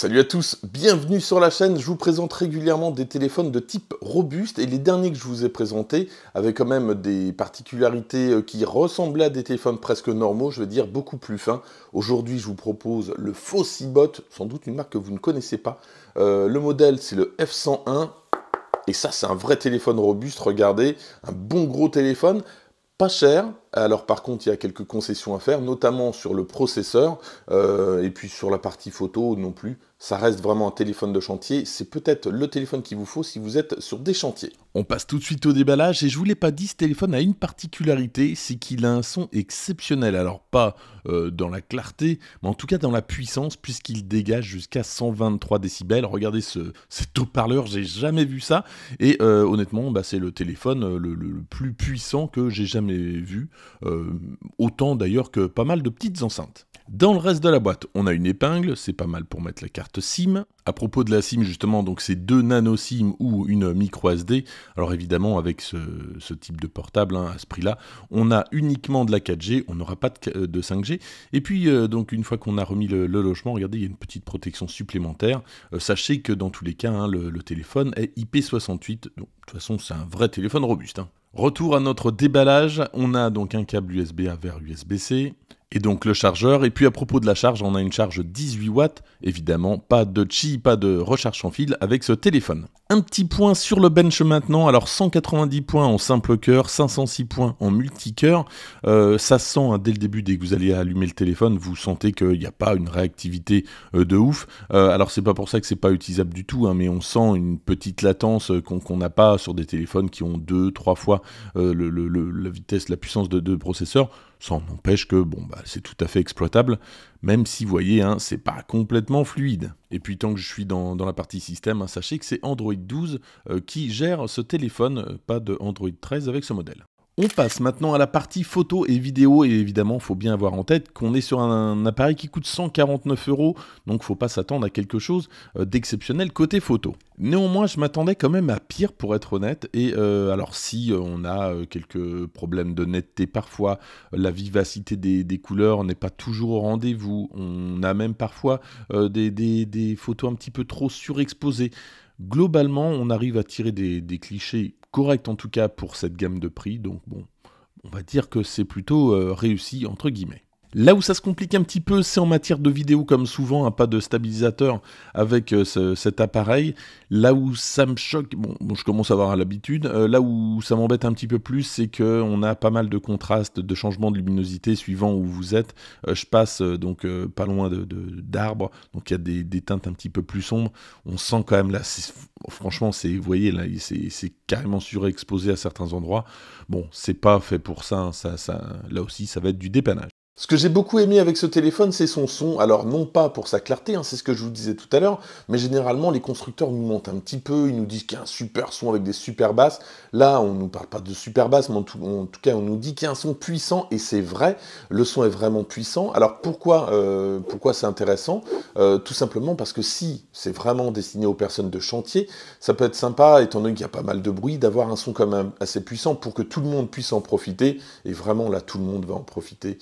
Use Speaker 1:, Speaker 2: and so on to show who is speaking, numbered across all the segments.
Speaker 1: Salut à tous, bienvenue sur la chaîne. Je vous présente régulièrement des téléphones de type robuste et les derniers que je vous ai présentés avaient quand même des particularités euh, qui ressemblaient à des téléphones presque normaux, je veux dire beaucoup plus fins. Aujourd'hui, je vous propose le Fossibot, sans doute une marque que vous ne connaissez pas. Euh, le modèle, c'est le F101. Et ça, c'est un vrai téléphone robuste, regardez, un bon gros téléphone, pas cher, alors par contre, il y a quelques concessions à faire, notamment sur le processeur euh, et puis sur la partie photo non plus. Ça reste vraiment un téléphone de chantier. C'est peut-être le téléphone qu'il vous faut si vous êtes sur des chantiers. On passe tout de suite au déballage et je vous l'ai pas dit, ce téléphone a une particularité, c'est qu'il a un son exceptionnel. Alors pas euh, dans la clarté, mais en tout cas dans la puissance puisqu'il dégage jusqu'à 123 décibels. Regardez ce, haut-parleur, j'ai jamais vu ça. Et euh, honnêtement, bah, c'est le téléphone le, plus puissant que j'ai jamais vu. Euh, autant d'ailleurs que pas mal de petites enceintes. Dans le reste de la boîte, on a une épingle, c'est pas mal pour mettre la carte SIM. À propos de la SIM, justement, donc c'est deux nano SIM ou une micro SD. Alors évidemment, avec ce, type de portable hein, à ce prix-là, on a uniquement de la 4G, on n'aura pas de, 5G. Euh, Et puis, euh, donc une fois qu'on a remis le, logement, regardez, il y a une petite protection supplémentaire. sachez que dans tous les cas, hein, le, téléphone est IP68. Donc, de toute façon, c'est un vrai téléphone robuste. Hein. Retour à notre déballage, on a donc un câble USB A vers USB-C, et donc le chargeur. Et puis à propos de la charge, on a une charge 18 watts, évidemment, pas de chi, pas de recharge en fil avec ce téléphone. Un petit point sur le bench maintenant, alors 190 points en simple cœur, 506 points en multi euh, ça sent hein, dès le début, dès que vous allez allumer le téléphone, vous sentez qu'il n'y a pas une réactivité euh, de ouf. Euh, alors c'est pas pour ça que c'est pas utilisable du tout, hein, mais on sent une petite latence euh, qu'on n'a pas sur des téléphones qui ont 2-3 fois la vitesse, la puissance de, deux processeurs, ça n'empêche que bon, bah, c'est tout à fait exploitable, même si, vous voyez, hein, c'est pas complètement fluide. Et puis tant que je suis dans, la partie système, hein, sachez que c'est Android 12 euh, qui gère ce téléphone, euh, pas de Android 13 avec ce modèle. On passe maintenant à la partie photo et vidéo, et évidemment, il faut bien avoir en tête qu'on est sur un, appareil qui coûte 149 euros, donc faut pas s'attendre à quelque chose euh, d'exceptionnel côté photo. Néanmoins, je m'attendais quand même à pire, pour être honnête, et euh, alors si euh, on a quelques problèmes de netteté parfois, la vivacité des, couleurs n'est pas toujours au rendez-vous, on a même parfois des, photos un petit peu trop surexposées globalement, on arrive à tirer des, clichés correct en tout cas pour cette gamme de prix. Donc bon, on va dire que c'est plutôt euh, réussi entre guillemets. Là où ça se complique un petit peu, c'est en matière de vidéo, comme souvent, un hein, pas de stabilisateur avec euh, cet appareil. Là où ça me choque, bon, je commence à avoir l'habitude, euh, là où ça m'embête un petit peu plus, c'est qu'on a pas mal de contrastes, de changements de luminosité suivant où vous êtes. Euh, je passe donc pas loin d'arbres, donc il y a des, teintes un petit peu plus sombres. On sent quand même là, franchement, c'est, vous voyez, là, c'est carrément surexposé à certains endroits. Bon, c'est pas fait pour ça, hein, ça, ça, là aussi, ça va être du dépannage. Ce que j'ai beaucoup aimé avec ce téléphone, c'est son son. Alors non pas pour sa clarté, hein, c'est ce que je vous disais tout à l'heure, mais généralement les constructeurs nous montent un petit peu, ils nous disent qu'il y a un super son avec des super basses. Là, on ne nous parle pas de super basses, mais en tout, cas on nous dit qu'il y a un son puissant, et c'est vrai, le son est vraiment puissant. Alors pourquoi, euh, pourquoi c'est intéressant euh, Tout simplement parce que si c'est vraiment destiné aux personnes de chantier, ça peut être sympa, étant donné qu'il y a pas mal de bruit, d'avoir un son quand même assez puissant pour que tout le monde puisse en profiter, et vraiment là tout le monde va en profiter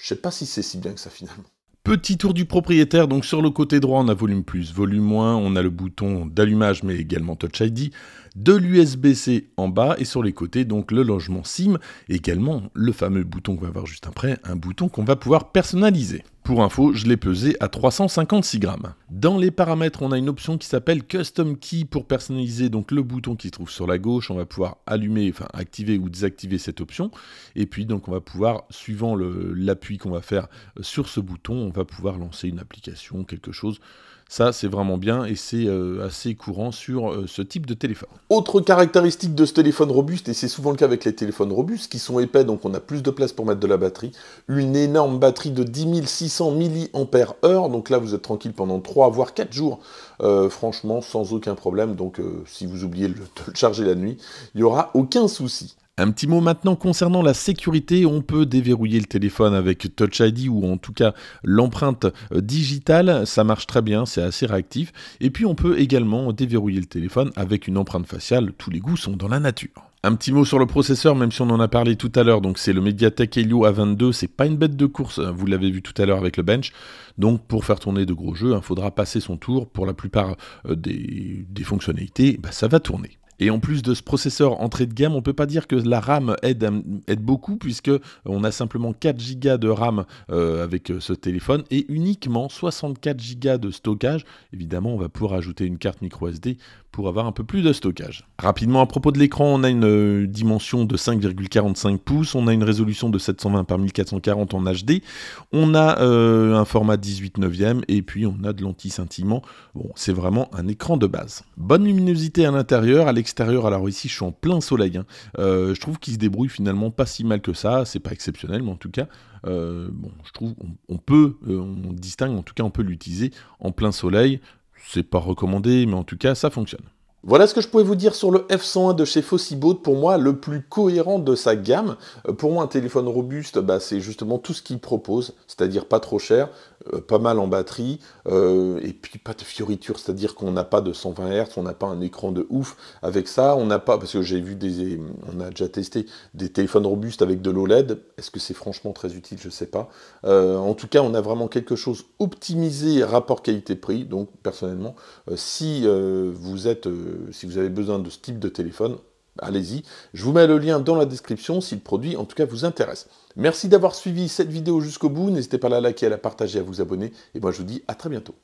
Speaker 1: je sais pas si c'est si bien que ça finalement. Petit tour du propriétaire, donc sur le côté droit on a volume plus, volume moins, on a le bouton d'allumage mais également Touch ID, de l'USB-C en bas et sur les côtés donc le logement SIM, également le fameux bouton qu'on va voir juste après, un bouton qu'on va pouvoir personnaliser. Pour info, je l'ai pesé à 356 grammes. Dans les paramètres, on a une option qui s'appelle Custom Key pour personnaliser donc le bouton qui se trouve sur la gauche. On va pouvoir allumer, enfin activer ou désactiver cette option. Et puis donc on va pouvoir, suivant l'appui qu'on va faire sur ce bouton, on va pouvoir lancer une application, quelque chose. Ça, c'est vraiment bien et c'est euh, assez courant sur euh, ce type de téléphone. Autre caractéristique de ce téléphone robuste, et c'est souvent le cas avec les téléphones robustes qui sont épais, donc on a plus de place pour mettre de la batterie, une énorme batterie de 10 600 mAh, donc là vous êtes tranquille pendant 3 voire 4 jours, euh, franchement, sans aucun problème, donc si vous oubliez de le charger la nuit, il n'y aura aucun souci. Un petit mot maintenant concernant la sécurité. On peut déverrouiller le téléphone avec Touch ID ou en tout cas l'empreinte euh, digitale. Ça marche très bien, c'est assez réactif. Et puis on peut également déverrouiller le téléphone avec une empreinte faciale. Tous les goûts sont dans la nature. Un petit mot sur le processeur, même si on en a parlé tout à l'heure. Donc c'est le Mediatek Helio A22, c'est pas une bête de course, hein. vous l'avez vu tout à l'heure avec le bench. Donc pour faire tourner de gros jeux, il hein, faudra passer son tour. Pour la plupart euh, des, fonctionnalités, bah, ça va tourner. Et en plus de ce processeur entrée de gamme, on ne peut pas dire que la RAM aide, beaucoup puisque on a simplement 4 Go de RAM euh, avec euh, ce téléphone et uniquement 64 Go de stockage. Évidemment, on va pouvoir ajouter une carte micro SD pour avoir un peu plus de stockage. Rapidement, à propos de l'écran, on a une euh, dimension de 5,45 pouces, on a une résolution de 720 par 1440 en HD, on a un format 18 neuvième et puis on a de l'anti-scintillement. Bon, c'est vraiment un écran de base. Bonne luminosité à l'intérieur, extérieur Alors ici, je suis en plein soleil. Hein. Euh, je trouve qu'il se débrouille finalement pas si mal que ça. C'est pas exceptionnel, mais en tout cas, euh, bon, je trouve on, peut, euh, on distingue, en tout cas, on peut l'utiliser en plein soleil. C'est pas recommandé, mais en tout cas, ça fonctionne. Voilà ce que je pouvais vous dire sur le F101 de chez Fossibote. pour moi le plus cohérent de sa gamme. Euh, pour moi un téléphone robuste, bah, c'est justement tout ce qu'il propose, c'est-à-dire pas trop cher, euh, pas mal en batterie, euh, et puis pas de fioritures, c'est-à-dire qu'on n'a pas de 120 Hz, on n'a pas un écran de ouf avec ça, on n'a pas, parce que j'ai vu des, on a déjà testé des téléphones robustes avec de l'OLED, est-ce que c'est franchement très utile, je ne sais pas. en tout cas, on a vraiment quelque chose optimisé rapport qualité-prix, donc personnellement, si vous êtes si vous avez besoin de ce type de téléphone, allez-y. Je vous mets le lien dans la description si le produit, en tout cas, vous intéresse. Merci d'avoir suivi cette vidéo jusqu'au bout. N'hésitez pas à la liker, à la partager, à vous abonner. Et moi, je vous dis à très bientôt.